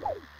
you